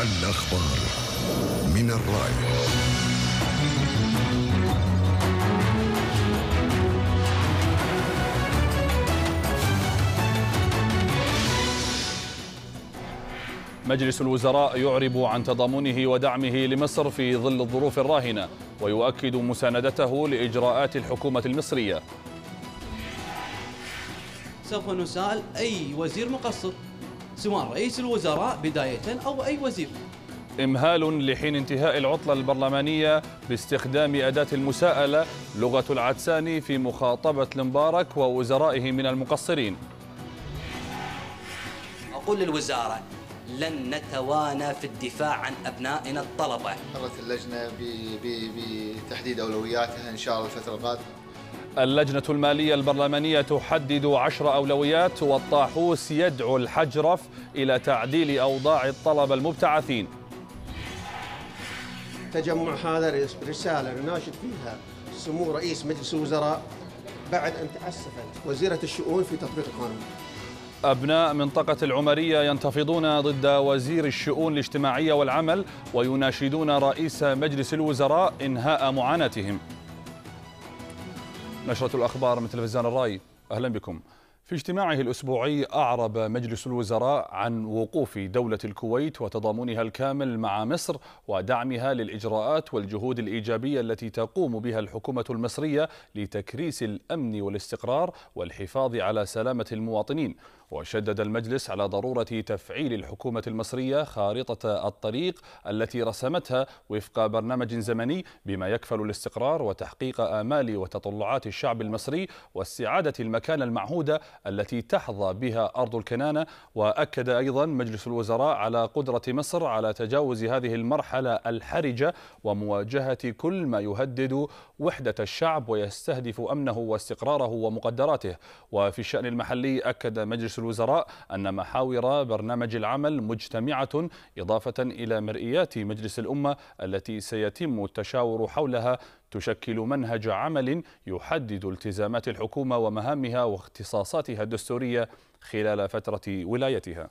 الأخبار من الرأي مجلس الوزراء يعرب عن تضامنه ودعمه لمصر في ظل الظروف الراهنة ويؤكد مساندته لإجراءات الحكومة المصرية سوف نسال أي وزير مقصر سواء رئيس الوزراء بداية أو أي وزير إمهال لحين انتهاء العطلة البرلمانية باستخدام أداة المساءلة لغة العدساني في مخاطبة المبارك ووزرائه من المقصرين أقول للوزارة لن نتوانى في الدفاع عن أبنائنا الطلبة قررت اللجنة بتحديد أولوياتها إن شاء الله الفترة القادمة اللجنة المالية البرلمانية تحدد عشر أولويات والطاحوس يدعو الحجرف إلى تعديل أوضاع الطلبة المبتعثين تجمع هذا رسالة نناشد فيها سمو رئيس مجلس الوزراء بعد أن تأسفت وزيرة الشؤون في تطبيق القانون أبناء منطقة العمرية ينتفضون ضد وزير الشؤون الاجتماعية والعمل ويناشدون رئيس مجلس الوزراء إنهاء معاناتهم نشرة الأخبار من تلفزيون الرأي أهلا بكم في اجتماعه الأسبوعي أعرب مجلس الوزراء عن وقوف دولة الكويت وتضامنها الكامل مع مصر ودعمها للإجراءات والجهود الإيجابية التي تقوم بها الحكومة المصرية لتكريس الأمن والاستقرار والحفاظ على سلامة المواطنين وشدد المجلس على ضرورة تفعيل الحكومة المصرية خارطة الطريق التي رسمتها وفق برنامج زمني بما يكفل الاستقرار وتحقيق آمال وتطلعات الشعب المصري واستعادة المكانة المعهودة التي تحظى بها أرض الكنانة وأكد أيضا مجلس الوزراء على قدرة مصر على تجاوز هذه المرحلة الحرجة ومواجهة كل ما يهدد وحدة الشعب ويستهدف أمنه واستقراره ومقدراته وفي الشأن المحلي أكد مجلس الوزراء أن محاور برنامج العمل مجتمعة إضافة إلى مرئيات مجلس الأمة التي سيتم التشاور حولها تشكل منهج عمل يحدد التزامات الحكومة ومهامها واختصاصاتها الدستورية خلال فترة ولايتها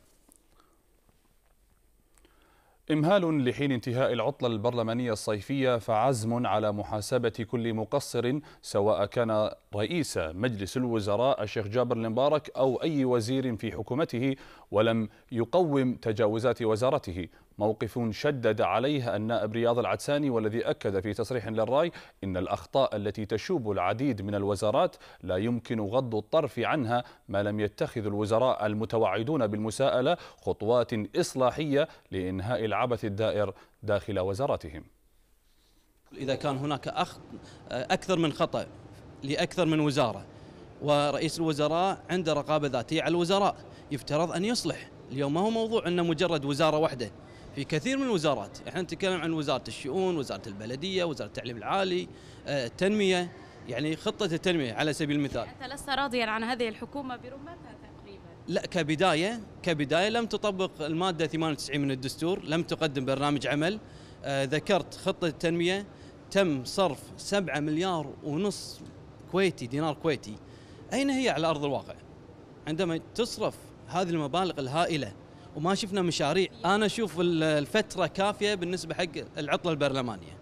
إمهال لحين انتهاء العطلة البرلمانية الصيفية فعزم على محاسبة كل مقصر سواء كان رئيس مجلس الوزراء الشيخ جابر المبارك أو أي وزير في حكومته ولم يقوم تجاوزات وزارته موقف شدد عليه النائب رياض العدساني والذي أكد في تصريح للراي إن الأخطاء التي تشوب العديد من الوزارات لا يمكن غض الطرف عنها ما لم يتخذ الوزراء المتوعدون بالمساءلة خطوات إصلاحية لإنهاء العبث الدائر داخل وزاراتهم إذا كان هناك أخط أكثر من خطأ لأكثر من وزارة ورئيس الوزراء عنده رقابة ذاتية على الوزراء يفترض أن يصلح اليوم ما هو موضوع أنه مجرد وزارة واحدة في كثير من الوزارات احنا نتكلم عن وزاره الشؤون وزاره البلديه وزاره التعليم العالي آه، التنميه يعني خطه التنميه على سبيل المثال انت لست راضيا عن هذه الحكومه برمتها تقريبا لا كبدايه كبدايه لم تطبق الماده 98 من الدستور لم تقدم برنامج عمل آه، ذكرت خطه التنميه تم صرف 7 مليار ونص كويتي دينار كويتي اين هي على ارض الواقع عندما تصرف هذه المبالغ الهائله وما شفنا مشاريع انا اشوف الفتره كافيه بالنسبه حق العطله البرلمانيه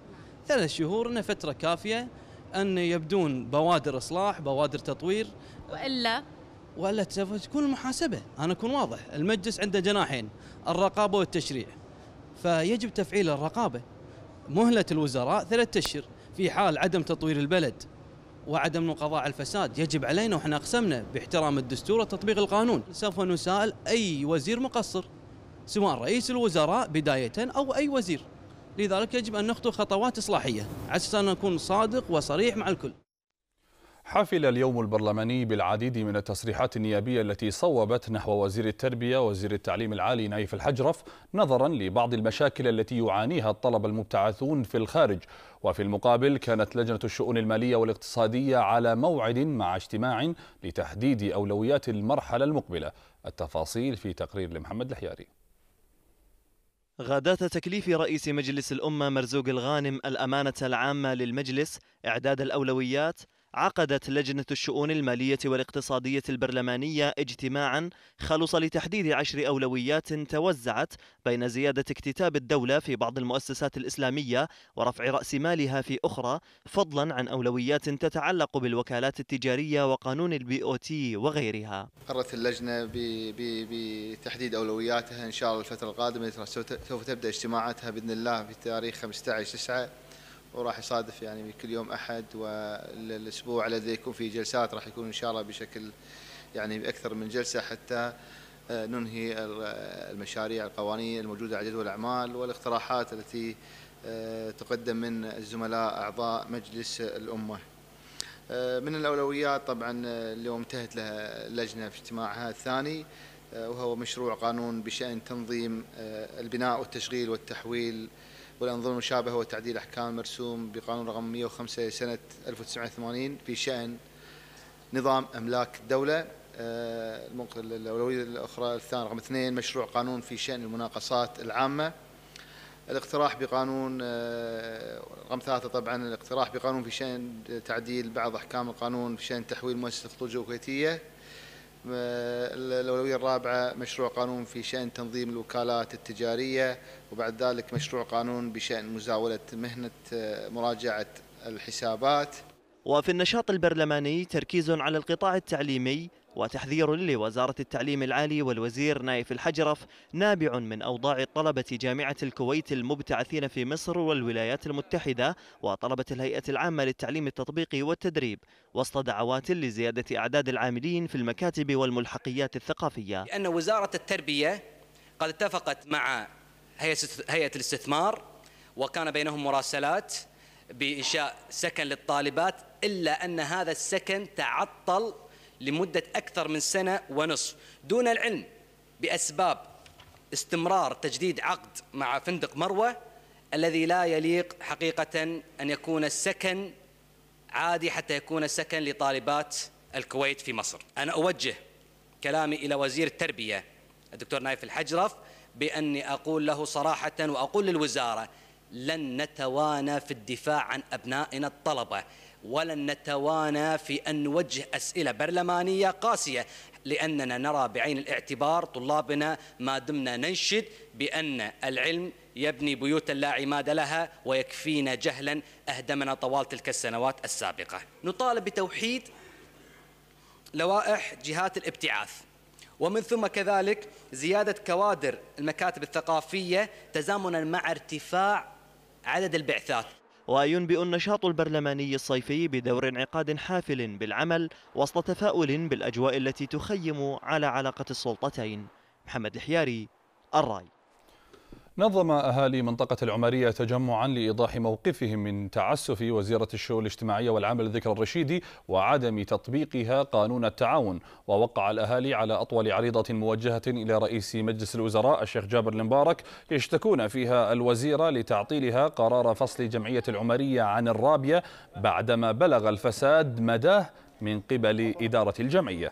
ثلاث شهور انه فتره كافيه ان يبدون بوادر اصلاح بوادر تطوير والا والا تكون المحاسبه انا اكون واضح المجلس عنده جناحين الرقابه والتشريع فيجب تفعيل الرقابه مهله الوزراء ثلاثة اشهر في حال عدم تطوير البلد وعدم القضاء على الفساد يجب علينا واحنا اقسمنا باحترام الدستور وتطبيق القانون سوف نسال اي وزير مقصر سواء رئيس الوزراء بداية أو أي وزير لذلك يجب أن نخطو خطوات إصلاحية عسى أن نكون صادق وصريح مع الكل حفل اليوم البرلماني بالعديد من التصريحات النيابية التي صوبت نحو وزير التربية وزير التعليم العالي نايف الحجرف نظرا لبعض المشاكل التي يعانيها الطلبة المبتعثون في الخارج وفي المقابل كانت لجنة الشؤون المالية والاقتصادية على موعد مع اجتماع لتحديد أولويات المرحلة المقبلة التفاصيل في تقرير لمحمد الحياري غادات تكليف رئيس مجلس الأمة مرزوق الغانم الأمانة العامة للمجلس إعداد الأولويات عقدت لجنة الشؤون المالية والاقتصادية البرلمانية اجتماعا خلص لتحديد عشر أولويات توزعت بين زيادة اكتتاب الدولة في بعض المؤسسات الإسلامية ورفع رأس مالها في أخرى فضلا عن أولويات تتعلق بالوكالات التجارية وقانون البي او تي وغيرها قررت اللجنة بتحديد أولوياتها إن شاء الله الفترة القادمة سوف تبدأ اجتماعاتها بإذن الله في تاريخ 15 9 وراح يصادف يعني كل يوم احد والاسبوع الذي يكون فيه جلسات راح يكون ان شاء الله بشكل يعني باكثر من جلسه حتى آه، ننهي المشاريع القوانين الموجوده على جدول الاعمال والاقتراحات التي آه، تقدم من الزملاء اعضاء مجلس الامه. آه، من الاولويات طبعا اليوم انتهت لها اللجنه في اجتماعها الثاني وهو مشروع قانون بشان تنظيم البناء والتشغيل والتحويل والأنظمة المشابهة وتعديل أحكام مرسوم بقانون رقم 105 سنة 1980 في شأن نظام أملاك الدولة آه، الأولوية الأخرى الثانية رقم اثنين مشروع قانون في شأن المناقصات العامة الاقتراح بقانون آه، رقم ثلاثة طبعا الاقتراح بقانون في شأن تعديل بعض أحكام القانون في شأن تحويل مؤسسة الخطوط الكويتية الأولوية الرابعة مشروع قانون في شأن تنظيم الوكالات التجارية وبعد ذلك مشروع قانون بشأن مزاولة مهنة آه، مراجعة الحسابات وفي النشاط البرلماني تركيز على القطاع التعليمي وتحذير لوزارة التعليم العالي والوزير نايف الحجرف نابع من أوضاع طلبة جامعة الكويت المبتعثين في مصر والولايات المتحدة وطلبة الهيئة العامة للتعليم التطبيقي والتدريب وسط دعوات لزيادة أعداد العاملين في المكاتب والملحقيات الثقافية لأن وزارة التربية قد اتفقت مع هيئة الاستثمار وكان بينهم مراسلات بإنشاء سكن للطالبات إلا أن هذا السكن تعطل لمدة أكثر من سنة ونصف دون العلم بأسباب استمرار تجديد عقد مع فندق مروة الذي لا يليق حقيقة أن يكون السكن عادي حتى يكون سكن لطالبات الكويت في مصر أنا أوجه كلامي إلى وزير التربية الدكتور نايف الحجرف بأني أقول له صراحة وأقول للوزارة لن نتوانى في الدفاع عن أبنائنا الطلبة ولن نتوانى في أن نوجه أسئلة برلمانية قاسية لأننا نرى بعين الاعتبار طلابنا ما دمنا ننشد بأن العلم يبني بيوتا لا عماد لها ويكفينا جهلا أهدمنا طوال تلك السنوات السابقة نطالب بتوحيد لوائح جهات الابتعاث ومن ثم كذلك زيادة كوادر المكاتب الثقافية تزامنا مع ارتفاع عدد البعثات وينبئ النشاط البرلماني الصيفي بدور انعقاد حافل بالعمل وسط تفاؤل بالأجواء التي تخيم على علاقة السلطتين محمد الحياري الراي نظم أهالي منطقة العمرية تجمعا لإيضاح موقفهم من تعسف وزيرة الشؤون الاجتماعية والعمل الذكر الرشيدي وعدم تطبيقها قانون التعاون ووقع الأهالي على أطول عريضة موجهة إلى رئيس مجلس الوزراء الشيخ جابر المبارك يشتكون فيها الوزيرة لتعطيلها قرار فصل جمعية العمرية عن الرابية بعدما بلغ الفساد مداه من قبل إدارة الجمعية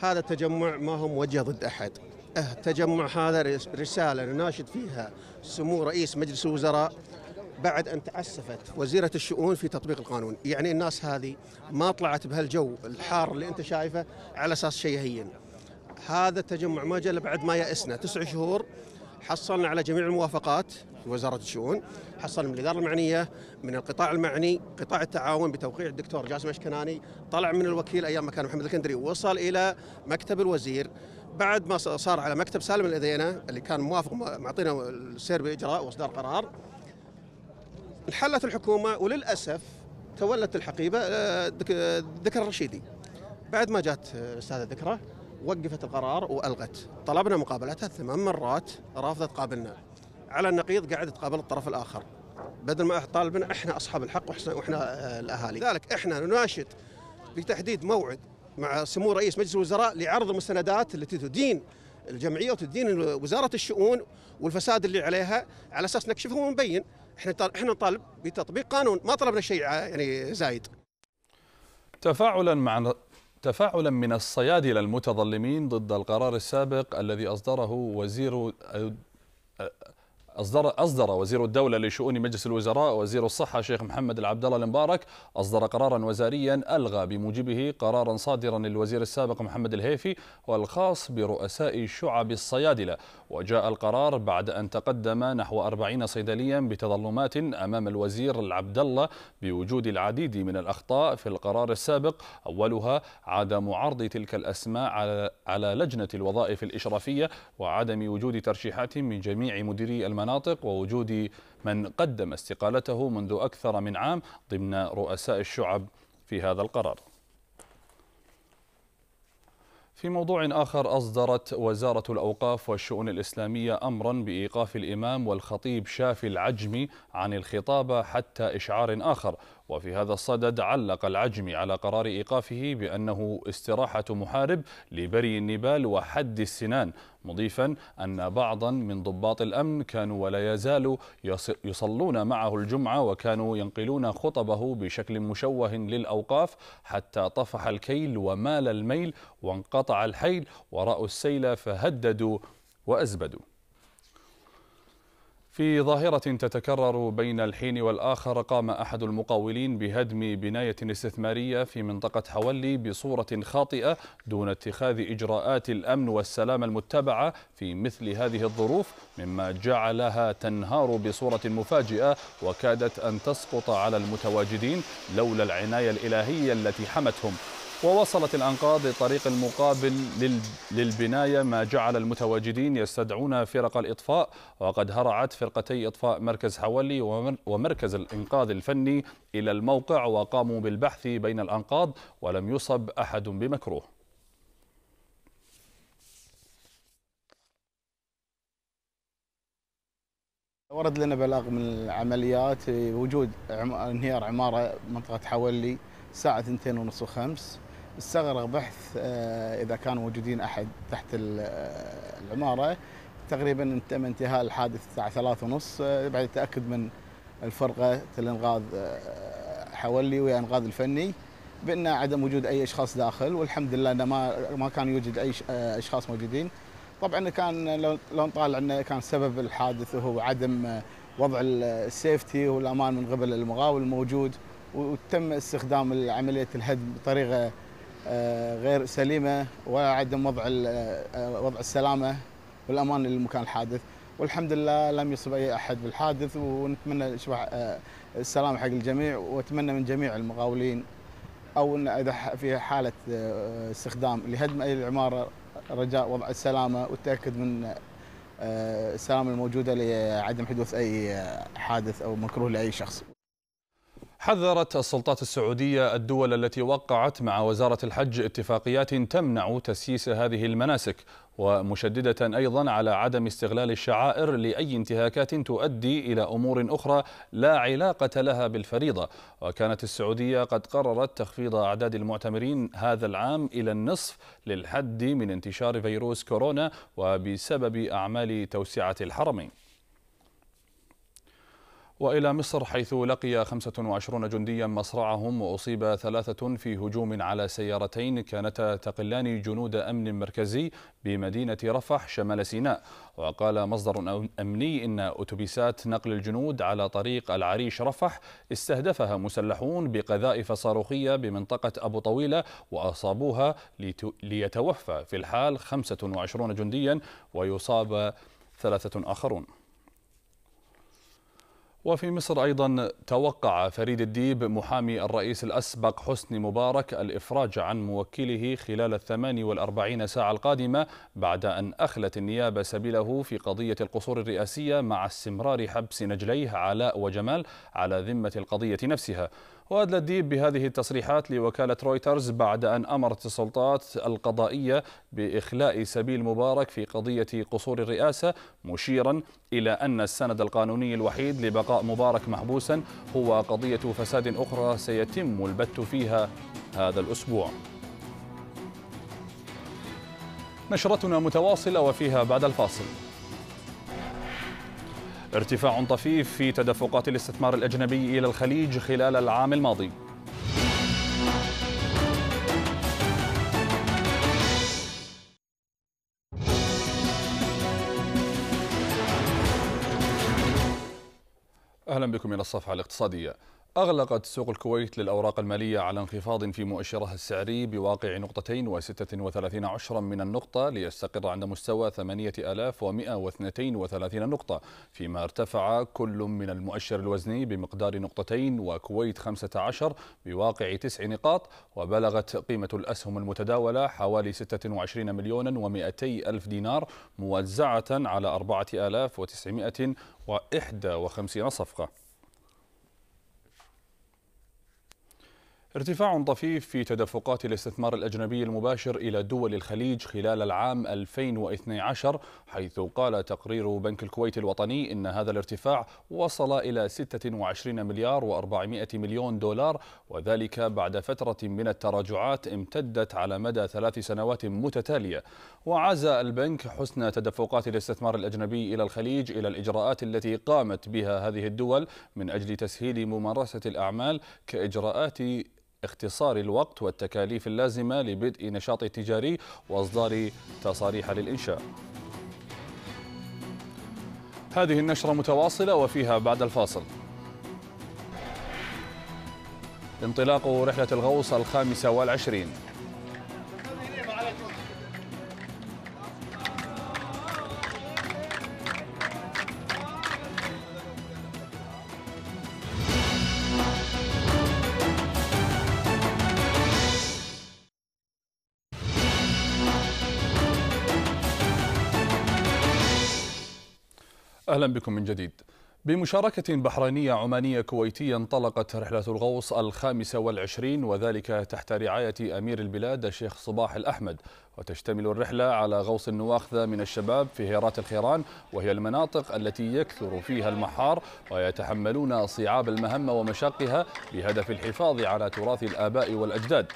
هذا التجمع ما هو موجه ضد احد التجمع أه، هذا رساله نناشد فيها سمو رئيس مجلس الوزراء بعد ان تعسفت وزيره الشؤون في تطبيق القانون، يعني الناس هذه ما طلعت بهالجو الحار اللي انت شايفه على اساس شيء هين. هذا التجمع ما جاء بعد ما يأسنا تسع شهور حصلنا على جميع الموافقات في وزارة الشؤون حصلنا من الإدارة المعنية من القطاع المعني قطاع التعاون بتوقيع الدكتور جاسم أشكناني طلع من الوكيل أيام ما كان محمد الكندري وصل إلى مكتب الوزير بعد ما صار على مكتب سالم الأذينة اللي كان موافق معطينا السير بإجراء وإصدار قرار انحلت الحكومة وللأسف تولت الحقيبة آه، آه، ذكر الرشيدي بعد ما جات الأستاذة آه، ذكرى وقفت القرار والغت طلبنا مقابلتها ثمان مرات رافضه تقابلنا على النقيض قاعد تقابل الطرف الاخر بدل ما طالبنا احنا اصحاب الحق واحنا آه، الاهالي لذلك احنا نناشد بتحديد موعد مع سمو رئيس مجلس الوزراء لعرض المستندات التي تدين الجمعيه وتدين وزاره الشؤون والفساد اللي عليها على اساس نكشفه ونبين احنا احنا نطالب بتطبيق قانون ما طلبنا شيء آه، يعني زايد تفاعلا مع تفاعلا من الصيادله المتظلمين ضد القرار السابق الذي اصدره وزير أصدر أصدر وزير الدولة لشؤون مجلس الوزراء وزير الصحة شيخ محمد العبد الله المبارك أصدر قرارا وزاريا ألغى بموجبه قرارا صادرا للوزير السابق محمد الهيفي والخاص برؤساء شعب الصيادلة وجاء القرار بعد أن تقدم نحو 40 صيدليا بتظلمات أمام الوزير العبد الله بوجود العديد من الأخطاء في القرار السابق أولها عدم عرض تلك الأسماء على لجنة الوظائف الإشرافية وعدم وجود ترشيحات من جميع مديري المناطق المناطق ووجود من قدم استقالته منذ أكثر من عام ضمن رؤساء الشعب في هذا القرار في موضوع آخر أصدرت وزارة الأوقاف والشؤون الإسلامية أمرا بإيقاف الإمام والخطيب شافي العجمي عن الخطابة حتى إشعار آخر وفي هذا الصدد علق العجمي على قرار إيقافه بأنه استراحة محارب لبري النبال وحد السنان مضيفا أن بعضا من ضباط الأمن كانوا ولا يزالوا يصلون معه الجمعة وكانوا ينقلون خطبه بشكل مشوه للأوقاف حتى طفح الكيل ومال الميل وانقطع الحيل ورأوا السيل فهددوا وأزبدوا في ظاهرة تتكرر بين الحين والآخر قام أحد المقاولين بهدم بناية استثمارية في منطقة حولي بصورة خاطئة دون اتخاذ إجراءات الأمن والسلام المتبعة في مثل هذه الظروف مما جعلها تنهار بصورة مفاجئة وكادت أن تسقط على المتواجدين لولا العناية الإلهية التي حمتهم ووصلت الأنقاض للطريق المقابل للبناية ما جعل المتواجدين يستدعون فرق الإطفاء وقد هرعت فرقتي إطفاء مركز حولي ومركز الإنقاذ الفني إلى الموقع وقاموا بالبحث بين الأنقاض ولم يصب أحد بمكروه ورد لنا بلاغ من العمليات وجود انهيار عمارة منطقة حولي الساعة 2:30 و وخمس استغرق بحث آه، اذا كان موجودين احد تحت آه، العماره تقريبا تم انتهاء الحادث الساعه ثلاثة ونص آه، بعد التاكد من الفرقه الانقاذ حولي ويا انقاذ الفني بان عدم وجود اي اشخاص داخل والحمد لله انه ما ما كان يوجد اي اشخاص موجودين طبعا كان لو نطالع انه كان سبب الحادث هو عدم وضع السيفتي والامان من قبل المغاول الموجود وتم استخدام عمليه الهدم بطريقه آه، غير سليمه وعدم وضع آه، وضع السلامه والامان للمكان الحادث والحمد لله لم يصب اي احد بالحادث ونتمنى اشباع آه، السلام حق الجميع واتمنى من جميع المقاولين او ان اذا في حاله استخدام لهدم اي العماره رجاء وضع السلامه والتاكد من السلامه الموجوده لعدم حدوث اي حادث او مكروه لاي شخص حذرت السلطات السعودية الدول التي وقعت مع وزارة الحج اتفاقيات تمنع تسييس هذه المناسك ومشددة أيضا على عدم استغلال الشعائر لأي انتهاكات تؤدي إلى أمور أخرى لا علاقة لها بالفريضة وكانت السعودية قد قررت تخفيض أعداد المعتمرين هذا العام إلى النصف للحد من انتشار فيروس كورونا وبسبب أعمال توسعة الحرمين وإلى مصر حيث لقي 25 جنديا مصرعهم وأصيب ثلاثة في هجوم على سيارتين كانتا تقلان جنود أمن مركزي بمدينة رفح شمال سيناء وقال مصدر أمني إن أتوبيسات نقل الجنود على طريق العريش رفح استهدفها مسلحون بقذائف صاروخية بمنطقة أبو طويلة وأصابوها ليتوفى في الحال 25 جنديا ويصاب ثلاثة آخرون وفي مصر أيضا توقع فريد الديب محامي الرئيس الأسبق حسني مبارك الإفراج عن موكله خلال الثماني والأربعين ساعة القادمة بعد أن أخلت النيابة سبيله في قضية القصور الرئاسية مع استمرار حبس نجليه علاء وجمال على ذمة القضية نفسها وأدلى الديب بهذه التصريحات لوكالة رويترز بعد أن أمرت السلطات القضائية بإخلاء سبيل مبارك في قضية قصور الرئاسة مشيرا إلى أن السند القانوني الوحيد لبقاء مبارك محبوسا هو قضية فساد أخرى سيتم البت فيها هذا الأسبوع نشرتنا متواصلة وفيها بعد الفاصل ارتفاع طفيف في تدفقات الاستثمار الأجنبي إلى الخليج خلال العام الماضي أهلا بكم إلى الصفحة الاقتصادية أغلقت سوق الكويت للأوراق المالية على انخفاض في مؤشرها السعري بواقع نقطتين وستة وثلاثين عشرا من النقطة ليستقر عند مستوى ثمانية آلاف ومئة واثنتين وثلاثين نقطة فيما ارتفع كل من المؤشر الوزني بمقدار نقطتين وكويت خمسة عشر بواقع تسع نقاط وبلغت قيمة الأسهم المتداولة حوالي ستة وعشرين مليونا ومئتي ألف دينار موزعة على أربعة آلاف وتسعمائة وإحدى وخمسين صفقة ارتفاع طفيف في تدفقات الاستثمار الأجنبي المباشر إلى دول الخليج خلال العام 2012 حيث قال تقرير بنك الكويت الوطني إن هذا الارتفاع وصل إلى 26 مليار و400 مليون دولار وذلك بعد فترة من التراجعات امتدت على مدى ثلاث سنوات متتالية وعزى البنك حسن تدفقات الاستثمار الأجنبي إلى الخليج إلى الإجراءات التي قامت بها هذه الدول من أجل تسهيل ممارسة الأعمال كإجراءات اختصار الوقت والتكاليف اللازمة لبدء نشاط تجاري وإصدار تصاريح للإنشاء هذه النشرة متواصلة وفيها بعد الفاصل انطلاق رحلة الغوص الخامسة والعشرين أهلا بكم من جديد بمشاركة بحرينية عمانية كويتية انطلقت رحلة الغوص الخامسة والعشرين وذلك تحت رعاية أمير البلاد الشيخ صباح الأحمد وتشتمل الرحلة على غوص النواخذة من الشباب في هيرات الخيران وهي المناطق التي يكثر فيها المحار ويتحملون صعاب المهمة ومشاقها بهدف الحفاظ على تراث الآباء والأجداد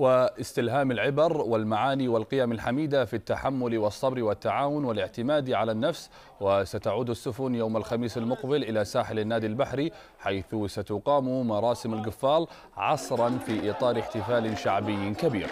واستلهام العبر والمعاني والقيم الحميدة في التحمل والصبر والتعاون والاعتماد على النفس وستعود السفن يوم الخميس المقبل إلى ساحل النادي البحري حيث ستقام مراسم القفال عصرا في إطار احتفال شعبي كبير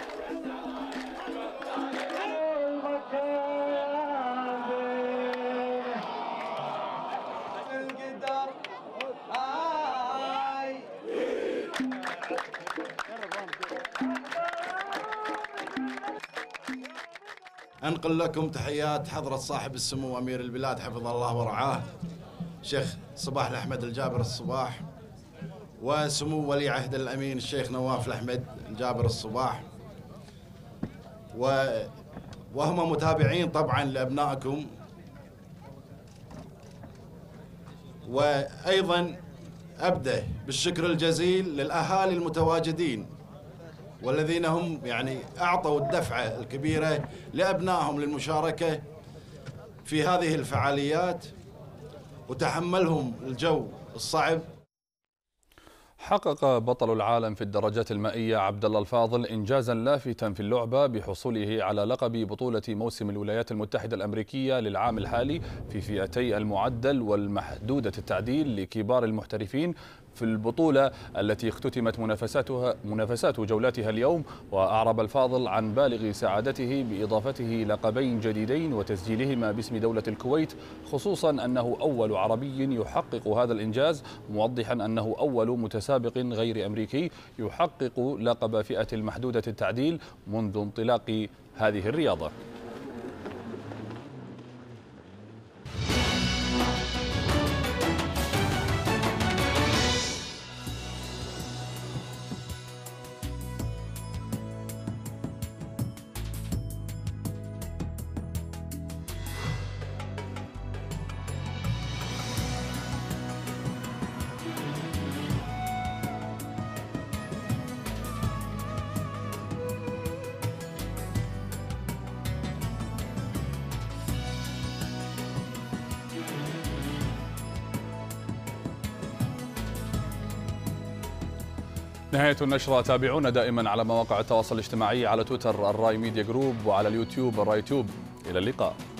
ننقل لكم تحيات حضرة صاحب السمو أمير البلاد حفظه الله ورعاه شيخ صباح الأحمد الجابر الصباح وسمو ولي عهد الأمين الشيخ نواف الأحمد الجابر الصباح و وهم متابعين طبعا لأبنائكم وأيضا أبدأ بالشكر الجزيل للأهالي المتواجدين والذين هم يعني أعطوا الدفعة الكبيرة لأبنائهم للمشاركة في هذه الفعاليات وتحملهم الجو الصعب حقق بطل العالم في الدرجات المائية عبد الله الفاضل إنجازا لافتا في اللعبة بحصوله على لقب بطولة موسم الولايات المتحدة الأمريكية للعام الحالي في فئتي المعدل والمحدودة التعديل لكبار المحترفين في البطولة التي اختتمت منافساتها منافسات جولاتها اليوم وأعرب الفاضل عن بالغ سعادته بإضافته لقبين جديدين وتسجيلهما باسم دولة الكويت خصوصا أنه أول عربي يحقق هذا الإنجاز موضحا أنه أول متسابق سابق غير أمريكي يحقق لقب فئة المحدودة التعديل منذ انطلاق هذه الرياضة نهاية النشرة تابعونا دائما على مواقع التواصل الاجتماعي على تويتر الراي ميديا جروب وعلى اليوتيوب الراي تيوب إلى اللقاء